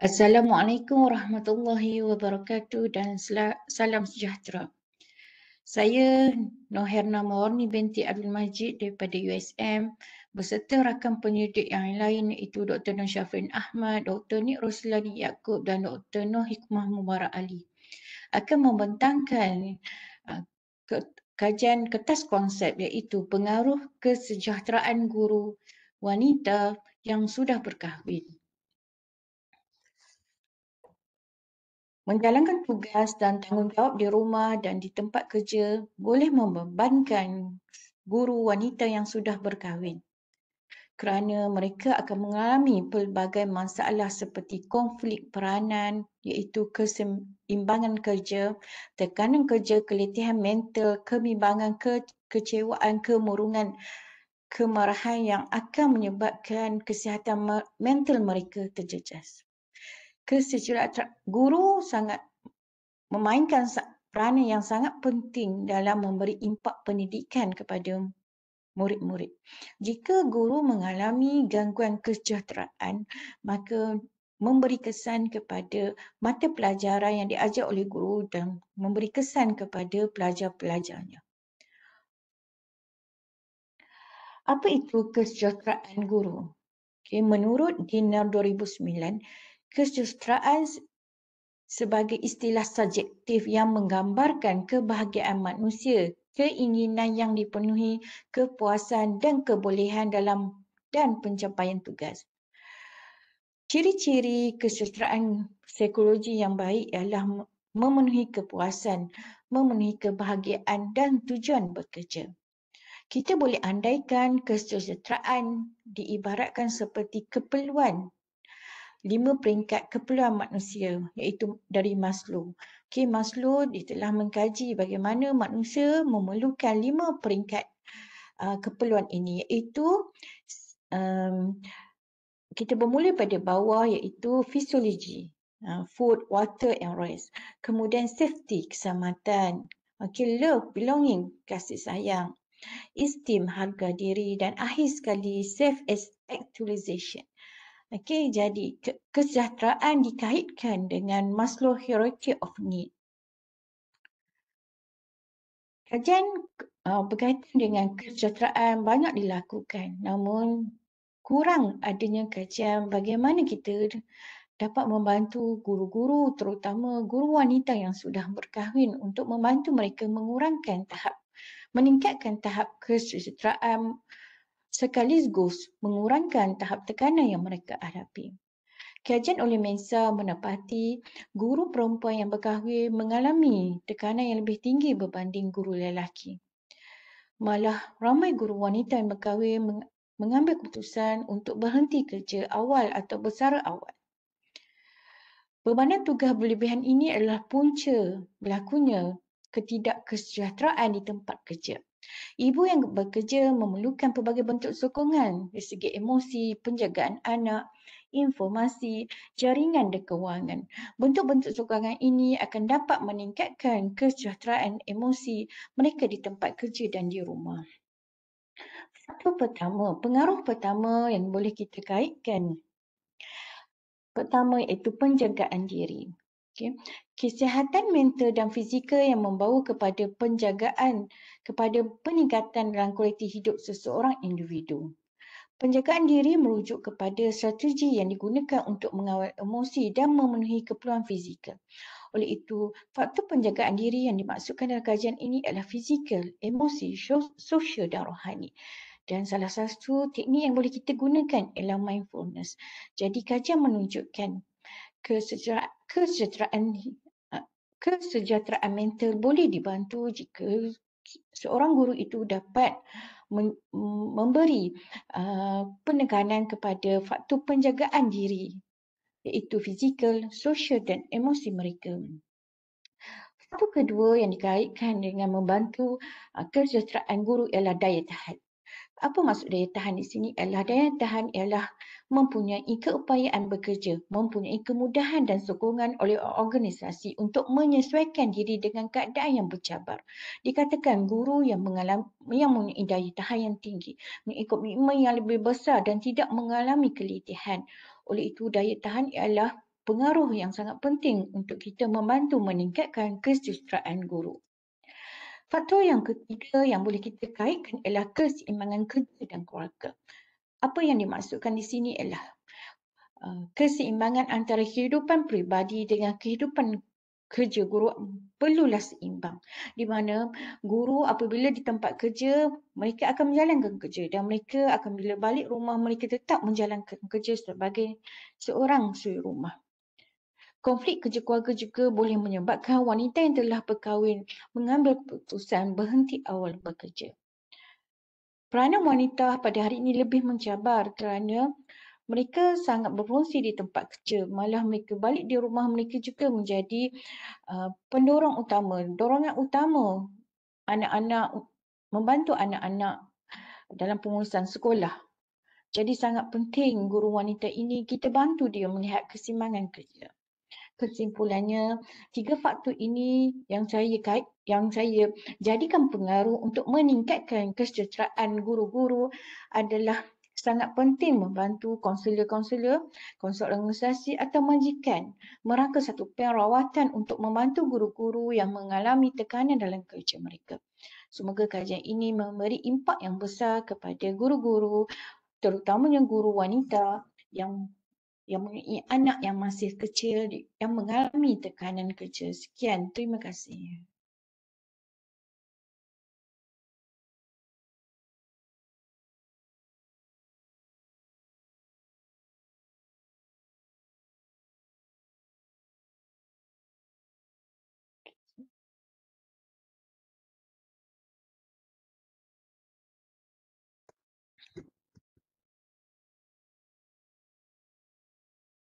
Assalamualaikum warahmatullahi wabarakatuh dan salam sejahtera. Saya Noherna Mawarni binti Abdul Majid daripada USM berserta rakan penyidik yang lain iaitu Dr. Nur Syafrin Ahmad, Dr. Nik Roslani Yaakob dan Dr. Nur Hikmah Mubarak Ali akan membentangkan ah, kajian kertas konsep iaitu pengaruh kesejahteraan guru wanita yang sudah berkahwin. Menjalankan tugas dan tanggungjawab di rumah dan di tempat kerja boleh membebankan guru wanita yang sudah berkahwin kerana mereka akan mengalami pelbagai masalah seperti konflik peranan iaitu keseimbangan kerja, tekanan kerja, keletihan mental, kebimbangan, ke- kecewaan, kemurungan, kemarahan yang akan menyebabkan kesihatan mental mereka terjejas kesejahteraan guru sangat memainkan peranan yang sangat penting dalam memberi impak pendidikan kepada murid-murid. Jika guru mengalami gangguan kesejahteraan, maka memberi kesan kepada mata pelajaran yang diajar oleh guru dan memberi kesan kepada pelajar-pelajarnya. Apa itu kesejahteraan guru? Okay, menurut DINAR 2009, kesusteraan sebagai istilah subjektif yang menggambarkan kebahagiaan manusia, keinginan yang dipenuhi, kepuasan dan kebolehan dalam dan pencapaian tugas. Ciri-ciri kesusteraan psikologi yang baik ialah memenuhi kepuasan, memenuhi kebahagiaan dan tujuan bekerja. Kita boleh andaikan kesejahteraan diibaratkan seperti keperluan lima peringkat keperluan manusia iaitu dari Maslow. Okey, Maslow dia telah mengkaji bagaimana manusia memerlukan lima peringkat uh, keperluan ini iaitu um, kita bermula pada bawah iaitu fisiologi, uh, food, water and rest. Kemudian safety, keselamatan. Okey, love, belonging, kasih sayang. Esteem, harga diri dan akhir sekali self actualization. Okay, jadi ke- kesejahteraan dikaitkan dengan Maslow Hierarchy of Need. Kajian uh, berkaitan dengan kesejahteraan banyak dilakukan namun kurang adanya kajian bagaimana kita dapat membantu guru-guru terutama guru wanita yang sudah berkahwin untuk membantu mereka mengurangkan tahap meningkatkan tahap kesejahteraan sekaligus mengurangkan tahap tekanan yang mereka hadapi. Kajian oleh Mensa menepati guru perempuan yang berkahwin mengalami tekanan yang lebih tinggi berbanding guru lelaki. Malah ramai guru wanita yang berkahwin mengambil keputusan untuk berhenti kerja awal atau bersara awal. Bebanan tugas berlebihan ini adalah punca berlakunya ketidakkesejahteraan di tempat kerja. Ibu yang bekerja memerlukan pelbagai bentuk sokongan dari segi emosi, penjagaan anak, informasi, jaringan dan kewangan. Bentuk-bentuk sokongan ini akan dapat meningkatkan kesejahteraan emosi mereka di tempat kerja dan di rumah. Satu pertama, pengaruh pertama yang boleh kita kaitkan Pertama iaitu penjagaan diri. Okay. Kesihatan mental dan fizikal yang membawa kepada penjagaan kepada peningkatan dalam kualiti hidup seseorang individu. Penjagaan diri merujuk kepada strategi yang digunakan untuk mengawal emosi dan memenuhi keperluan fizikal. Oleh itu, faktor penjagaan diri yang dimaksudkan dalam kajian ini adalah fizikal, emosi, sosial dan rohani. Dan salah satu teknik yang boleh kita gunakan ialah mindfulness. Jadi kajian menunjukkan kesejahteraan, kesejahteraan ha, kesejahteraan mental boleh dibantu jika seorang guru itu dapat memberi ha, penekanan kepada faktor penjagaan diri iaitu fizikal, sosial dan emosi mereka. Faktor kedua yang dikaitkan dengan membantu ha, kesejahteraan guru ialah daya tahan. Apa maksud daya tahan di sini? Ialah daya tahan ialah mempunyai keupayaan bekerja, mempunyai kemudahan dan sokongan oleh organisasi untuk menyesuaikan diri dengan keadaan yang bercabar. Dikatakan guru yang mengalami yang mempunyai daya tahan yang tinggi, mengikut komitmen yang lebih besar dan tidak mengalami keletihan. Oleh itu daya tahan ialah pengaruh yang sangat penting untuk kita membantu meningkatkan kesejahteraan guru. Faktor yang ketiga yang boleh kita kaitkan ialah keseimbangan kerja dan keluarga apa yang dimaksudkan di sini ialah uh, keseimbangan antara kehidupan peribadi dengan kehidupan kerja guru perlulah seimbang di mana guru apabila di tempat kerja mereka akan menjalankan kerja dan mereka akan bila balik rumah mereka tetap menjalankan kerja sebagai seorang suri rumah konflik kerja keluarga juga boleh menyebabkan wanita yang telah berkahwin mengambil keputusan berhenti awal bekerja Peranan wanita pada hari ini lebih mencabar kerana mereka sangat berfungsi di tempat kerja. Malah mereka balik di rumah mereka juga menjadi uh, pendorong utama, dorongan utama anak-anak membantu anak-anak dalam pengurusan sekolah. Jadi sangat penting guru wanita ini kita bantu dia melihat kesimbangan kerja kesimpulannya tiga faktor ini yang saya kait yang saya jadikan pengaruh untuk meningkatkan kesejahteraan guru-guru adalah sangat penting membantu konselor-konselor, konsul organisasi atau majikan merangka satu perawatan untuk membantu guru-guru yang mengalami tekanan dalam kerja mereka. Semoga kajian ini memberi impak yang besar kepada guru-guru terutamanya guru wanita yang yang mempunyai anak yang masih kecil yang mengalami tekanan kerja. Sekian, terima kasih.